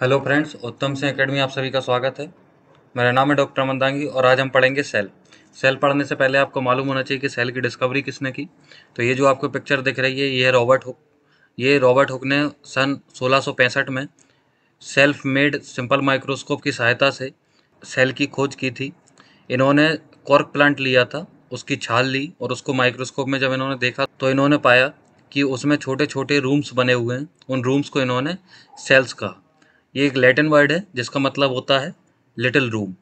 hello friends उत्तम Singh academy आप सभी का स्वागत है मेरा नाम है डॉक्टर अमन दांगी और आज हम पढ़ेंगे सेल सेल पढ़ने से पहले आपको मालूम होना चाहिए कि सेल की डिस्कवरी किसने की तो ये जो आपको पिक्चर दिख रही है ये है रॉबर्ट हुक ये रॉबर्ट हुक ने सन 1665 में सेल्फ मेड सिंपल माइक्रोस्कोप की सहायता से सेल की खोज की थी इन्होंने कॉर्क प्लांट लिया था उसकी छाल ली और उसको माइक्रोस्कोप में जब इन्होंने देखा तो इन्होंने पाया कि उसमें छोटे छोटे रूम्स बने हुए हैं उन रूम्स को इन्होंने सेल्स कहा ये एक लैटिन वर्ड है जिसका मतलब होता है लिटिल रूम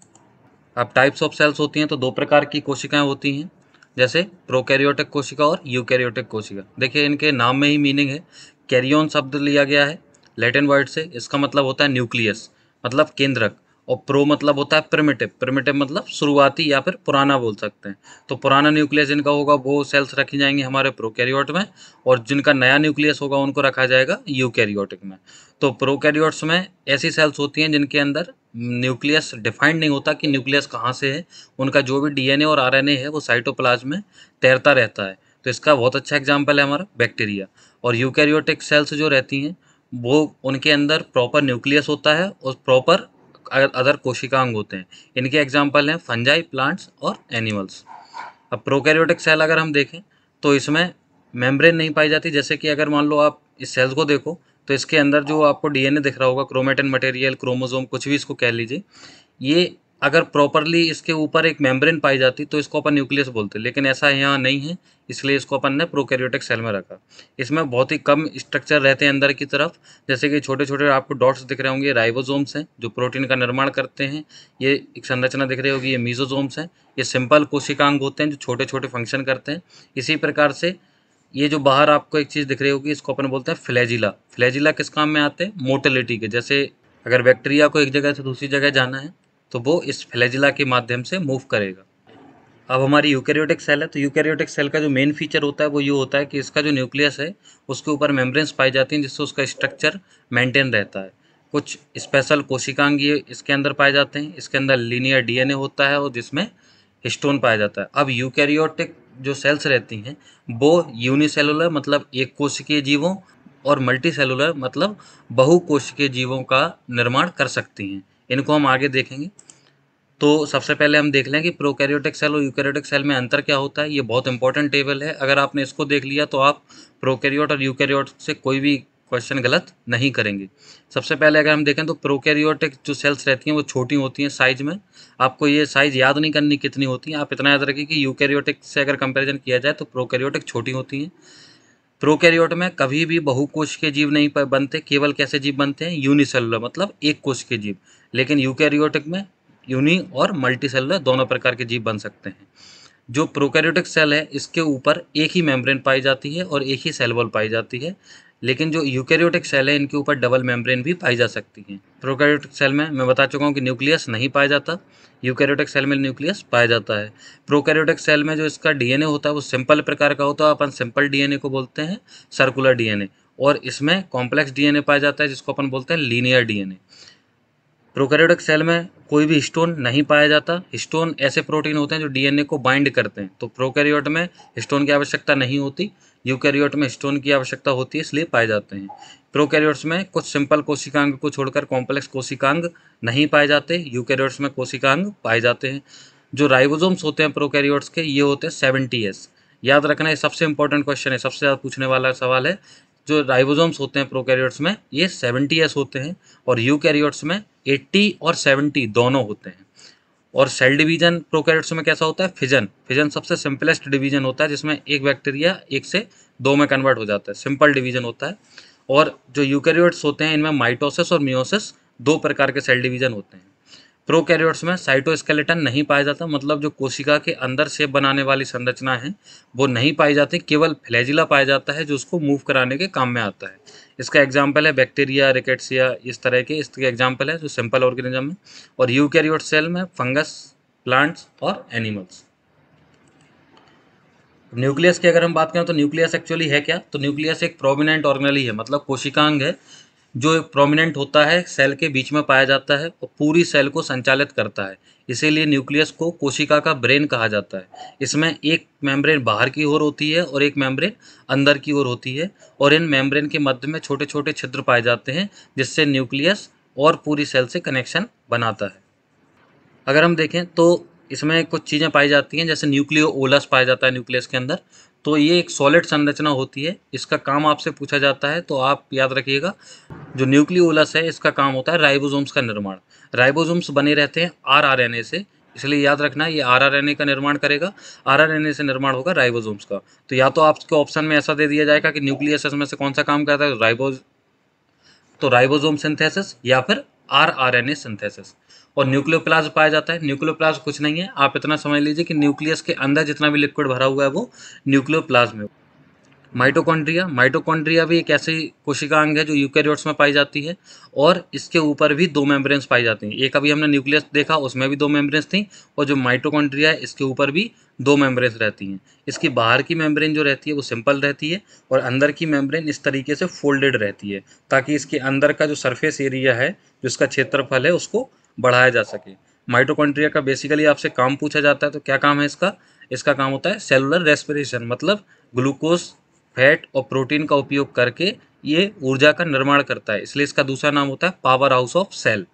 अब टाइप्स ऑफ सेल्स होती हैं तो दो प्रकार की कोशिकाएं होती हैं जैसे प्रोकैरियोटिक कोशिका और यूकैरियोटिक कोशिका देखिए इनके नाम में ही मीनिंग है कैरियोन शब्द लिया गया है लैटिन वर्ड से इसका मतलब होता है न्यूक्लियस मतलब केंद्रक और प्रो मतलब होता है प्रिमिटिव प्रिमिटिव मतलब शुरुआती या फिर पुराना बोल सकते हैं तो पुराना न्यूक्लियस जिनका होगा वो सेल्स रखी जाएंगे हमारे प्रोकैरियोट में और जिनका नया न्यूक्लियस होगा उनको रखा जाएगा यूकैरियोटिक में तो प्रोकैरियोट्स में ऐसी सेल्स होती हैं जिनके अंदर न्यूक्लियस डिफाइंड नहीं होता कि न्यूक्लियस कहाँ से है उनका जो भी डी और आर है वो साइटोप्लाज में तैरता रहता है तो इसका बहुत अच्छा एग्जाम्पल है हमारा बैक्टीरिया और यूकैरियोटिक सेल्स जो रहती हैं वो उनके अंदर प्रॉपर न्यूक्लियस होता है और प्रॉपर अदर कोशिकांग होते हैं इनके एग्जाम्पल हैं फंजाई प्लांट्स और एनिमल्स अब प्रोकैरियोटिक सेल अगर हम देखें तो इसमें मेम्ब्रेन नहीं पाई जाती जैसे कि अगर मान लो आप इस सेल्स को देखो तो इसके अंदर जो आपको डीएनए दिख रहा होगा क्रोमेटन मटेरियल क्रोमोजोम कुछ भी इसको कह लीजिए ये अगर प्रॉपरली इसके ऊपर एक मेम्ब्रेन पाई जाती तो इसको अपन न्यूक्लियस बोलते लेकिन ऐसा यहाँ नहीं है इसलिए इसको अपन ने प्रोकैरियोटिक सेल में रखा इसमें बहुत ही कम स्ट्रक्चर रहते हैं अंदर की तरफ जैसे कि छोटे छोटे आपको डॉट्स दिख रहे होंगे राइबोजोम्स हैं जो प्रोटीन का निर्माण करते हैं ये एक संरचना दिख रही होगी ये मीजोजोम्स हैं ये सिंपल कोशिकांग होते हैं जो छोटे छोटे फंक्शन करते हैं इसी प्रकार से ये जो बाहर आपको एक चीज़ दिख रही होगी इसको अपन बोलते हैं फ्लैजिला फ्लैजिला किस काम में आते हैं मोटिलिटी के जैसे अगर बैक्टीरिया को एक जगह से दूसरी जगह जाना है तो वो इस फ्लैजिला के माध्यम से मूव करेगा अब हमारी यूकैरियोटिक सेल है तो यूकैरियोटिक सेल का जो मेन फीचर होता है वो ये होता है कि इसका जो न्यूक्लियस है उसके ऊपर मेम्ब्रेन्स पाई जाती हैं जिससे उसका स्ट्रक्चर मेंटेन रहता है कुछ स्पेशल कोशिकांग ये इसके अंदर पाए जाते हैं इसके अंदर लीनियर डीएनए होता है और जिसमें हिस्टोन पाया जाता है अब यूकैरियोटिक जो सेल्स रहती हैं वो यूनिसेलुलर मतलब एक कोशिकीय जीवों और मल्टी मतलब बहु जीवों का निर्माण कर सकती हैं इनको हम आगे देखेंगे तो सबसे पहले हम देख लें कि प्रोकैरियोटिक सेल और यूकैरियोटिक सेल में अंतर क्या होता है ये बहुत इंपॉर्टेंट टेबल है अगर आपने इसको देख लिया तो आप प्रोकैरियोट और यूकैरियोट से कोई भी क्वेश्चन गलत नहीं करेंगे सबसे पहले अगर हम देखें तो प्रोकैरियोटिक जो सेल्स रहती हैं वो छोटी होती हैं साइज में आपको ये साइज याद नहीं करनी कितनी होती हैं आप इतना याद रखें कि यूकैरियोटिक से अगर कंपेरिजन किया जाए तो प्रोकैरियोटिक छोटी होती हैं प्रोकैरियोट में कभी भी बहुकोश के जीव नहीं बनते केवल कैसे जीव बनते हैं यूनिसेलुलर मतलब एक कोश के जीव लेकिन यूकैरियोटिक में यूनि और मल्टीसेलुलर दोनों प्रकार के जीव बन सकते हैं जो प्रोकैरियोटिक सेल है इसके ऊपर एक ही मेम्ब्रेन पाई जाती है और एक ही सेल पाई जाती है लेकिन जो यूकेरियोटिक सेल है इनके ऊपर डबल मेम्ब्रेन भी पाई जा सकती है प्रोकैरियोटिक सेल में मैं बता चुका हूँ कि न्यूक्लियस नहीं पाया जाता यूकेरियोटिक सेल में न्यूक्लियस पाया जाता है प्रोकैरियोटिक सेल में जो इसका डीएनए होता है वो सिंपल प्रकार का होता है अपन सिंपल डीएनए को बोलते हैं सर्कुलर डीएनए और इसमें कॉम्प्लेक्स डीएनए पाया जाता है जिसको अपन बोलते हैं लीनियर डीएनए प्रोकैरियोटिक सेल में कोई भी हिस्टोन नहीं पाया जाता हिस्टोन ऐसे प्रोटीन होते हैं जो डीएनए को बाइंड करते हैं तो प्रोकैरियोट में हिस्टोन की आवश्यकता नहीं होती यूकैरियोट में स्टोन की आवश्यकता होती है इसलिए पाए जाते हैं प्रोकैरियोट्स में कुछ सिंपल कोशिकांग को छोड़कर कॉम्प्लेक्स कोशिकांग नहीं पाए जाते यूकैरियोट्स में कोशिकांग पाए जाते हैं जो राइबोसोम्स होते हैं प्रोकैरियोट्स के ये होते हैं सेवेंटी एस याद रखना ये सबसे इंपॉर्टेंट क्वेश्चन है सबसे ज़्यादा पूछने वाला सवाल है जो राइबोसोम्स होते हैं प्रोकैरियोट्स में ये सेवेंटी एस होते हैं और यूकैरियोट्स में एट्टी और सेवेंटी दोनों होते हैं और सेल डिवीजन प्रोकैरियोट्स में कैसा होता है फिजन फिजन सबसे सिंपलेस्ट डिवीजन होता है जिसमें एक बैक्टीरिया एक से दो में कन्वर्ट हो जाता है सिंपल डिवीजन होता है और जो यूकैरियोट्स होते हैं इनमें माइटोसिस और मियोसिस दो प्रकार के सेल डिवीजन होते हैं प्रोकैरियोट्स में साइटोस्केलेटन नहीं पाया जाता मतलब जो कोशिका के अंदर सेप बनाने वाली संरचना है वो नहीं पाई जाती केवल फ्लैजिला पाया जाता है जो उसको मूव कराने के काम में आता है इसका एग्जाम्पल है बैक्टीरिया रिकेट्सिया इस तरह के इसके एग्जाम्पल है जो सिंपल ऑर्गेनिज्म है और यूकैरियोट सेल में फंगस प्लांट्स और एनिमल्स न्यूक्लियस की अगर हम बात करें तो न्यूक्लियस एक्चुअली है क्या तो न्यूक्लियस एक प्रोमिनेंट ऑर्गेनली है मतलब कोशिकांग है जो प्रोमिनेंट होता है सेल के बीच में पाया जाता है और पूरी सेल को संचालित करता है इसीलिए न्यूक्लियस को कोशिका का ब्रेन कहा जाता है इसमें एक मेम्ब्रेन बाहर की ओर होती है और एक मेम्ब्रेन अंदर की ओर होती है और इन मेम्ब्रेन के मध्य में छोटे छोटे छिद्र पाए जाते हैं जिससे न्यूक्लियस और पूरी सेल से कनेक्शन बनाता है अगर हम देखें तो इसमें कुछ चीज़ें पाई जाती हैं जैसे न्यूक्लियो ओलस पाया जाता है न्यूक्लियस के अंदर तो ये एक सॉलिड संरचना होती है इसका काम आपसे पूछा जाता है तो आप याद रखिएगा जो न्यूक्लियोलस है इसका काम होता है राइबोसोम्स का निर्माण राइबोसोम्स बने रहते हैं आरआरएनए से इसलिए याद रखना ये आरआरएनए का निर्माण करेगा आरआरएनए से निर्माण होगा राइबोसोम्स का तो या तो आपके ऑप्शन में ऐसा दे दिया जाएगा कि न्यूक्लियस में से कौन सा काम करता है राइबोज तो राइबोसोम सिंथेसिस या फिर R R N A synthesis और न्यूक्लियोप्लाज्म पाया जाता है न्यूक्लियोप्लाज्म कुछ नहीं है आप इतना समझ लीजिए कि न्यूक्लियस के अंदर जितना भी लिक्विड भरा हुआ है वो न्यूक्लियोप्लाज्म में माइटोकॉन्ड्रिया माइटोकॉन्ड्रिया भी एक ऐसी कोशिका अंग है जो यूकेरियोट्स में पाई जाती है और इसके ऊपर भी दो मेम्ब्रेन्स पाई जाती हैं एक अभी हमने न्यूक्लियस देखा उसमें भी दो मेम्ब्रेन्स थी और जो माइटोकॉन्ड्रिया है इसके ऊपर भी दो मेम्ब्रेन्स रहती हैं इसकी बाहर की मेम्ब्रेन जो रहती है वो सिंपल रहती है और अंदर की मेम्ब्रेन इस तरीके से फोल्डेड रहती है ताकि इसके अंदर का जो सरफेस एरिया है जो इसका क्षेत्रफल है उसको बढ़ाया जा सके माइटोकॉन्ट्रिया का बेसिकली आपसे काम पूछा जाता है तो क्या काम है इसका इसका काम होता है सेलुलर रेस्पिरेशन मतलब ग्लूकोज फैट और प्रोटीन का उपयोग करके ये ऊर्जा का निर्माण करता है इसलिए इसका दूसरा नाम होता है पावर हाउस ऑफ सेल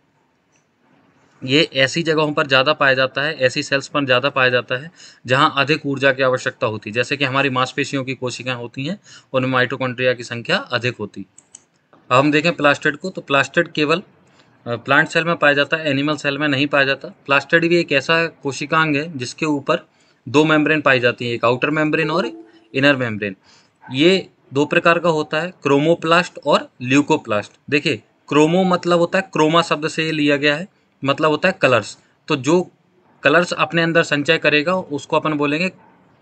ये ऐसी जगहों पर ज़्यादा पाया जाता है ऐसी सेल्स पर ज़्यादा पाया जाता है जहाँ अधिक ऊर्जा की आवश्यकता होती है जैसे कि हमारी मांसपेशियों की कोशिकाएं होती हैं उनमें माइटोकॉन्ट्रिया की संख्या अधिक होती अब हम देखें प्लास्टिड को तो प्लास्टिड केवल प्लांट सेल में पाया जाता है एनिमल सेल में नहीं पाया जाता प्लास्टिड भी एक ऐसा कोशिकांग है जिसके ऊपर दो मेम्ब्रेन पाई जाती है एक आउटर मेम्ब्रेन और एक इनर मेम्ब्रेन ये दो प्रकार का होता है क्रोमोप्लास्ट और ल्यूकोप्लास्ट देखिए क्रोमो मतलब होता है क्रोमा शब्द से ये लिया गया है मतलब होता है कलर्स तो जो कलर्स अपने अंदर संचय करेगा उसको अपन बोलेंगे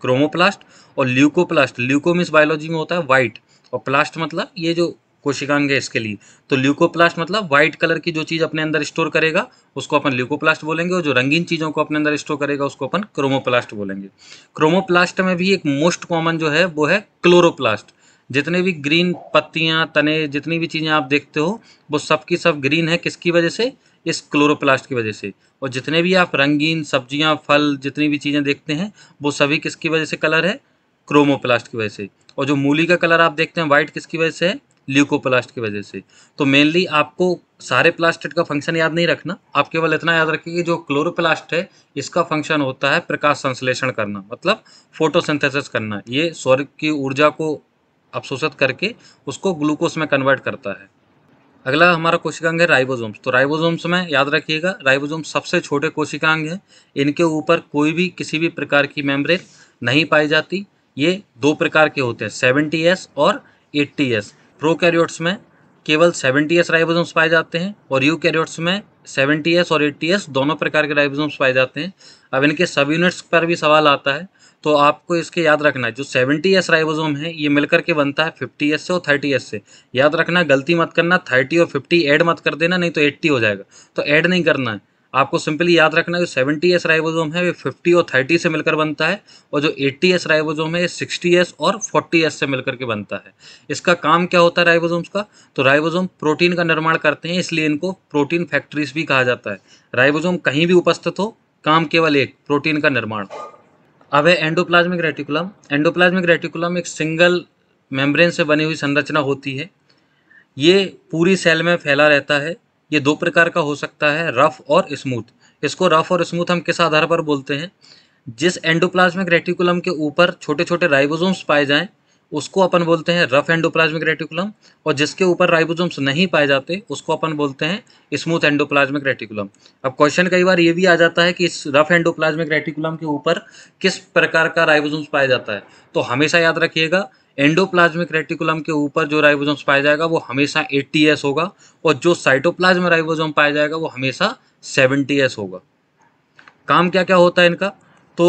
क्रोमोप्लास्ट और ल्यूकोप्लास्ट ल्यूकोमिस बायोलॉजी में होता है वाइट और प्लास्ट मतलब ये जो कोशिकांग इसके लिए तो ल्यूकोप्लास्ट मतलब व्हाइट कलर की जो चीज़ अपने अंदर स्टोर करेगा उसको अपन ल्यूकोप्लास्ट बोलेंगे और जो रंगीन चीज़ों को अपने अंदर स्टोर करेगा उसको अपन क्रोमोप्लास्ट बोलेंगे क्रोमोप्लास्ट में भी एक मोस्ट कॉमन जो है वो है क्लोरोप्लास्ट जितने भी ग्रीन पत्तियाँ तने जितनी भी चीज़ें आप देखते हो वो सब की सब ग्रीन है किसकी वजह से इस क्लोरोप्लास्ट की वजह से और जितने भी आप रंगीन सब्जियां फल जितनी भी चीज़ें देखते हैं वो सभी किसकी वजह से कलर है क्रोमोप्लास्ट की वजह से और जो मूली का कलर आप देखते हैं व्हाइट किसकी वजह से है ल्यूकोप्लास्ट की वजह से तो मेनली आपको सारे प्लास्टिड का फंक्शन याद नहीं रखना आप केवल इतना याद रखिए कि जो क्लोरोप्लास्ट है इसका फंक्शन होता है प्रकाश संश्लेषण करना मतलब फोटोसिंथेसिस करना ये सौर की ऊर्जा को अवशोषित करके उसको ग्लूकोस में कन्वर्ट करता है अगला हमारा कोशिकांग है राइबोसोम्स तो राइबोसोम्स में याद रखिएगा राइबोसोम सबसे छोटे कोशिकांग हैं इनके ऊपर कोई भी किसी भी प्रकार की मेम्ब्रेन नहीं पाई जाती ये दो प्रकार के होते हैं सेवेंटी एस और एट्टी एस प्रोकैरियोट्स में केवल 70s राइबोसोम्स पाए जाते हैं और यूकैरियोट्स में 70s और 80s दोनों प्रकार के राइबोसोम्स पाए जाते हैं अब इनके सब यूनिट्स पर भी सवाल आता है तो आपको इसके याद रखना है जो 70s राइबोसोम है ये मिलकर के बनता है 50s से और 30s से याद रखना गलती मत करना 30 और 50 ऐड मत कर देना नहीं तो 80 हो जाएगा तो ऐड नहीं करना है आपको सिंपली याद रखना है कि 70S एस राइबोजोम है ये फिफ्टी और थर्टी से मिलकर बनता है और जो एट्टी एस है ये सिक्सटी एस और फोर्टी एस से मिलकर के बनता है इसका काम क्या होता है राइबोसोम्स का तो राइबोसोम प्रोटीन का निर्माण करते हैं इसलिए इनको प्रोटीन फैक्ट्रीज भी कहा जाता है राइबोसोम कहीं भी उपस्थित हो काम केवल एक प्रोटीन का निर्माण अब है एंडोप्लाज्मिक रेटिकुलम एंडोप्लाज्मिक रेटिकुलम एक सिंगल मेम्ब्रेन से बनी हुई संरचना होती है ये पूरी सेल में फैला रहता है ये दो प्रकार का हो सकता है रफ और स्मूथ इसको रफ और स्मूथ हम किस आधार पर बोलते हैं जिस एंडोप्लाज्मिक रेटिकुलम के ऊपर छोटे छोटे राइबोसोम्स पाए जाएं उसको अपन बोलते हैं रफ एंडोप्लाज्मिक रेटिकुलम और जिसके ऊपर राइबोसोम्स नहीं पाए जाते उसको अपन बोलते हैं स्मूथ एंडोप्लाज्मिक रेटिकुलम अब क्वेश्चन कई बार ये भी आ जाता है कि इस रफ एंडोप्लाज्मिक रेटिकुलम के ऊपर किस प्रकार का राइबोसोम्स पाया जाता है तो हमेशा याद रखिएगा एंडोप्लाज्मिक रेटिकुलम के ऊपर जो राइबोसोम्स पाया जाएगा वो हमेशा 80s होगा और जो साइटोप्लाज्म राइबोसोम पाया जाएगा वो हमेशा 70s होगा काम क्या क्या होता है इनका तो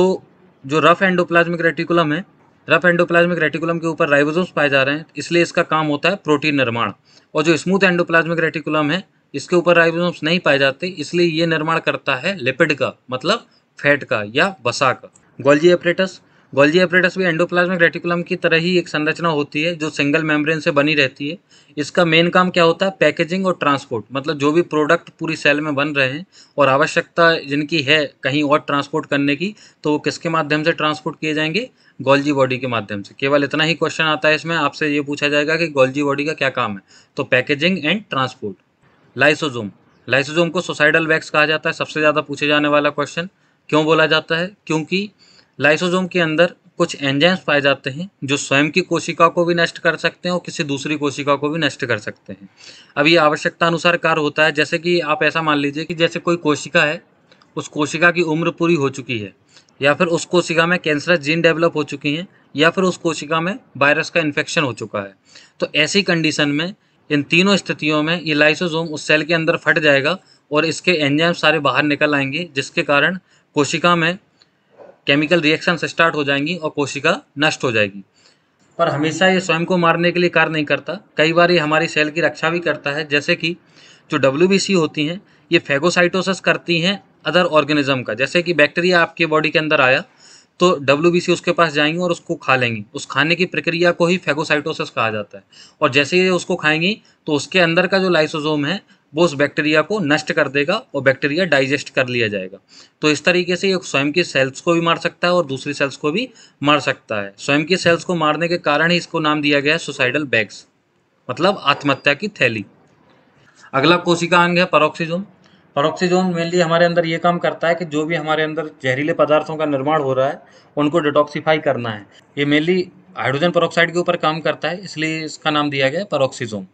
जो रफ एंडोप्लाज्मिक रेटिकुलम है रफ एंडोप्लाज्मिक रेटिकुलम के ऊपर राइबोसोम्स पाए जा रहे हैं इसलिए इसका काम होता है प्रोटीन निर्माण और जो स्मूथ एंडोप्लाज्मिक रेटिकुलम है इसके ऊपर राइबोसोम्स नहीं पाए जाते इसलिए ये निर्माण करता है लिपिड का मतलब फैट का या बसा का गोल्जी एपरेटस गोल्जी अपरेटस भी एंडोप्लाज्मिक रेटिकुलम की तरह ही एक संरचना होती है जो सिंगल मेम्ब्रेन से बनी रहती है इसका मेन काम क्या होता है पैकेजिंग और ट्रांसपोर्ट मतलब जो भी प्रोडक्ट पूरी सेल में बन रहे हैं और आवश्यकता जिनकी है कहीं और ट्रांसपोर्ट करने की तो वो किसके माध्यम से ट्रांसपोर्ट किए जाएंगे गोल्जी बॉडी के माध्यम से केवल इतना ही क्वेश्चन आता है इसमें आपसे ये पूछा जाएगा कि गोल्जी बॉडी का क्या काम है तो packaging and transport lysosome lysosome को सोसाइडल वैक्स कहा जाता है सबसे ज़्यादा पूछे जाने वाला क्वेश्चन क्यों बोला जाता है क्योंकि लाइसोजोम के अंदर कुछ एंजाइम्स पाए जाते हैं जो स्वयं की कोशिका को भी नष्ट कर सकते हैं और किसी दूसरी कोशिका को भी नष्ट कर सकते हैं अब ये आवश्यकता अनुसार कार्य होता है जैसे कि आप ऐसा मान लीजिए कि जैसे कोई कोशिका है उस कोशिका की उम्र पूरी हो चुकी है या फिर उस कोशिका में कैंसरस जीन डेवलप हो चुकी हैं या फिर उस कोशिका में वायरस का इन्फेक्शन हो चुका है तो ऐसी कंडीशन में इन तीनों स्थितियों में ये लाइसोजोम उस सेल के अंदर फट जाएगा और इसके एंजाइम सारे बाहर निकल आएंगे जिसके कारण कोशिका में केमिकल रिएक्शन स्टार्ट हो जाएंगी और कोशिका नष्ट हो जाएगी पर हमेशा ये स्वयं को मारने के लिए कार्य नहीं करता कई बार ये हमारी सेल की रक्षा भी करता है जैसे कि जो डब्ल्यू होती हैं ये फेगोसाइटोसिस करती हैं अदर ऑर्गेनिज्म का जैसे कि बैक्टीरिया आपके बॉडी के अंदर आया तो डब्ल्यू उसके पास जाएंगी और उसको खा लेंगी उस खाने की प्रक्रिया को ही फेगोसाइटोसिस कहा जाता है और जैसे ही उसको खाएंगी तो उसके अंदर का जो लाइसोजोम है वो उस बैक्टीरिया को नष्ट कर देगा और बैक्टीरिया डाइजेस्ट कर लिया जाएगा तो इस तरीके से ये स्वयं की सेल्स को भी मार सकता है और दूसरी सेल्स को भी मार सकता है स्वयं की सेल्स को मारने के कारण ही इसको नाम दिया गया है सुसाइडल बैग्स मतलब आत्महत्या की थैली अगला कोशिका अंग है परोक्सीजोम परोक्सीजोन मेनली हमारे अंदर ये काम करता है कि जो भी हमारे अंदर जहरीले पदार्थों का निर्माण हो रहा है उनको डिटॉक्सीफाई करना है ये मेनली हाइड्रोजन परोक्साइड के ऊपर काम करता है इसलिए इसका नाम दिया गया है परोक्सीजोम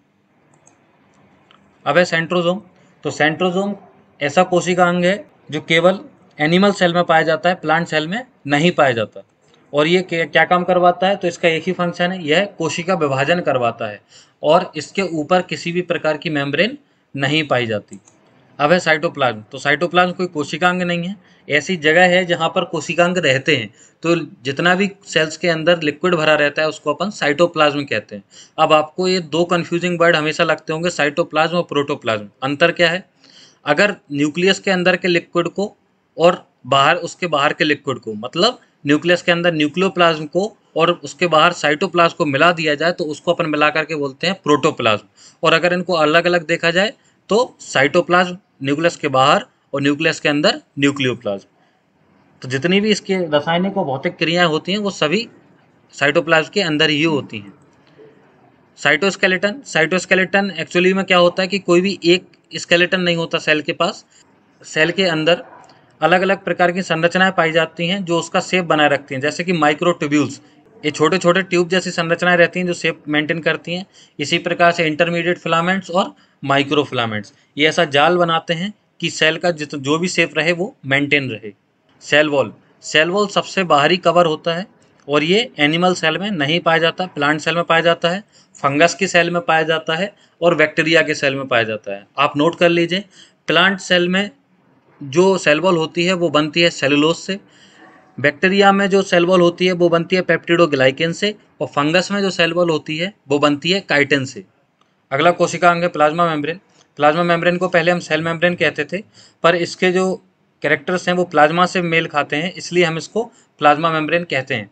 अब है सेंट्रोजोम तो सेंट्रोजोम ऐसा कोशिका अंग है जो केवल एनिमल सेल में पाया जाता है प्लांट सेल में नहीं पाया जाता और ये क्या काम करवाता है तो इसका एक ही फंक्शन है यह कोशिका विभाजन करवाता है और इसके ऊपर किसी भी प्रकार की मेम्ब्रेन नहीं पाई जाती अब है साइटोप्लाज्म तो साइटोप्लाज्म कोई कोशिकांग नहीं है ऐसी जगह है जहाँ पर कोशिकांग रहते हैं तो जितना भी सेल्स के अंदर लिक्विड भरा रहता है उसको अपन साइटोप्लाज्म कहते हैं अब आपको ये दो कन्फ्यूजिंग वर्ड हमेशा लगते होंगे साइटोप्लाज्म और प्रोटोप्लाज्म अंतर क्या है अगर न्यूक्लियस के अंदर के लिक्विड को और बाहर उसके बाहर के लिक्विड को मतलब न्यूक्लियस के अंदर न्यूक्लियोप्लाज्म को और उसके बाहर साइटोप्लाज्म को मिला दिया जाए तो उसको अपन मिला करके बोलते हैं प्रोटोप्लाज्म और अगर इनको अलग अलग देखा जाए तो साइटोप्लाज्म न्यूक्लियस के बाहर और न्यूक्लियस के अंदर न्यूक्लियोप्लाज्म तो जितनी भी इसके रासायनिक और भौतिक क्रियाएं होती हैं वो सभी साइटोप्लाज्म के अंदर ही होती हैं साइटोस्केलेटन साइटोस्केलेटन एक्चुअली में क्या होता है कि कोई भी एक स्केलेटन नहीं होता सेल के पास सेल के अंदर अलग अलग प्रकार की संरचनाएं पाई जाती हैं जो उसका सेप बनाए रखती हैं जैसे कि माइक्रोट्यूब्यूल्स ये छोटे छोटे ट्यूब जैसी संरचनाएं रहती हैं जो सेप मेंटेन करती हैं इसी प्रकार से इंटरमीडिएट फिलामेंट्स और माइक्रो फिलामेंट्स ये ऐसा जाल बनाते हैं कि सेल का जित जो भी सेप रहे वो मेंटेन रहे सेल वॉल सेल वॉल सबसे बाहरी कवर होता है और ये एनिमल सेल में नहीं पाया जाता प्लांट सेल में पाया जाता है फंगस की सेल में पाया जाता है और बैक्टीरिया के सेल में पाया जाता है आप नोट कर लीजिए प्लांट सेल में जो सेल वॉल होती है वो बनती है सेलुलोज से बैक्टीरिया में जो सेल वॉल होती है वो बनती है पेप्टिडोग्लाइकेन से और फंगस में जो सेल वॉल होती है वो बनती है काइटन से अगला कोशिका अंग है प्लाज्मा मेम्ब्रेन प्लाज्मा मेम्ब्रेन को पहले हम सेल मेम्ब्रेन कहते थे पर इसके जो कैरेक्टर्स हैं वो प्लाज्मा से मेल खाते हैं इसलिए हम इसको प्लाज्मा मेम्ब्रेन कहते हैं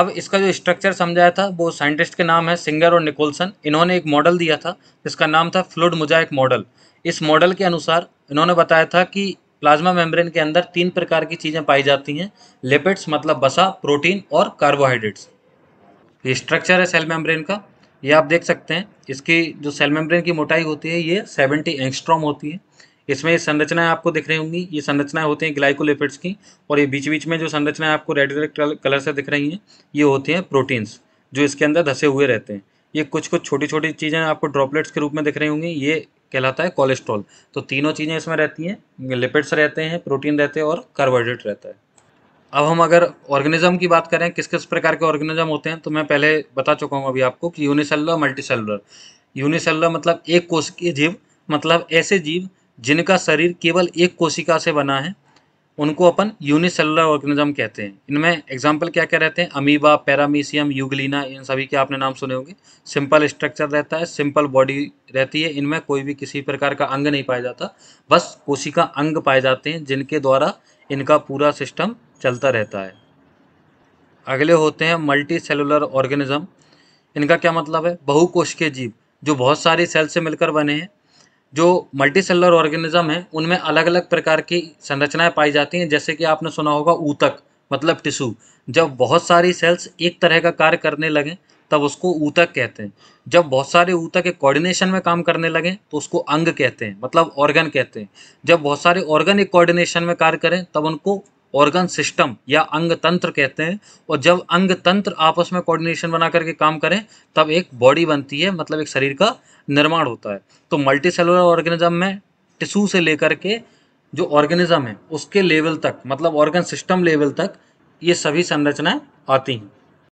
अब इसका जो स्ट्रक्चर समझाया था वो साइंटिस्ट के नाम है सिंगर और निकोलसन इन्होंने एक मॉडल दिया था जिसका नाम था फ्लूड मुजाइक मॉडल इस मॉडल के अनुसार इन्होंने बताया था कि प्लाज्मा मेम्ब्रेन के अंदर तीन प्रकार की चीज़ें पाई जाती हैं लिपिड्स मतलब बसा प्रोटीन और कार्बोहाइड्रेट्स ये स्ट्रक्चर है सेल मेम्ब्रेन का ये आप देख सकते हैं इसकी जो सेल मेम्ब्रेन की मोटाई होती है ये सेवेंटी एंगस्ट्रॉम होती है इसमें ये संरचनाएं आपको दिख रही होंगी ये संरचनाएं होती हैं ग्लाइकोलिपिड्स की और ये बीच बीच में जो संरचनाएं आपको रेड रेड कलर से दिख रही हैं ये होती हैं प्रोटीन्स जो इसके अंदर धसे हुए रहते हैं ये कुछ कुछ छोटी छोटी चीज़ें आपको ड्रॉपलेट्स के रूप में दिख रही होंगी ये कहलाता है कोलेस्ट्रॉल तो तीनों चीज़ें इसमें रहती हैं लिपिड्स रहते हैं प्रोटीन रहते हैं और कार्बोहाइड्रेट रहता है अब हम अगर ऑर्गेनिज्म की बात करें किस किस प्रकार के ऑर्गेनिज्म होते हैं तो मैं पहले बता चुका हूँ अभी आपको कि यूनिसेलुलर मल्टीसेलुलर यूनिसेलुलर मतलब एक कोशिकीय जीव मतलब ऐसे जीव जिनका शरीर केवल एक कोशिका से बना है उनको अपन यूनिसेलुलर ऑर्गेनिज्म कहते हैं इनमें एग्जाम्पल क्या क्या रहते हैं अमीबा पैरामीसियम यूगलिना इन सभी के आपने नाम सुने होंगे सिंपल स्ट्रक्चर रहता है सिंपल बॉडी रहती है इनमें कोई भी किसी प्रकार का अंग नहीं पाया जाता बस कोशिका अंग पाए जाते हैं जिनके द्वारा इनका पूरा सिस्टम चलता रहता है अगले होते हैं मल्टी सेलुलर ऑर्गेनिज्म इनका क्या मतलब है के जीव जो बहुत सारी सेल से मिलकर बने हैं जो मल्टी सेलर ऑर्गेनिज्म है उनमें अलग अलग प्रकार की संरचनाएं पाई जाती हैं जैसे कि आपने सुना होगा ऊतक मतलब टिश्यू जब बहुत सारी सेल्स एक तरह का कार्य करने लगें तब उसको ऊतक कहते हैं जब बहुत सारे ऊतक एक कोऑर्डिनेशन में काम करने लगें तो उसको अंग कहते हैं मतलब ऑर्गन कहते हैं जब बहुत सारे ऑर्गन एक कोऑर्डिनेशन में कार्य करें तब उनको ऑर्गन सिस्टम या अंग तंत्र कहते हैं और जब अंग तंत्र आपस में कोऑर्डिनेशन बना करके काम करें तब एक बॉडी बनती है मतलब एक शरीर का निर्माण होता है तो मल्टी सेलुलर ऑर्गेनिज्म में टिश्यू से लेकर के जो ऑर्गेनिज्म है उसके लेवल तक मतलब ऑर्गन सिस्टम लेवल तक ये सभी संरचनाएं आती हैं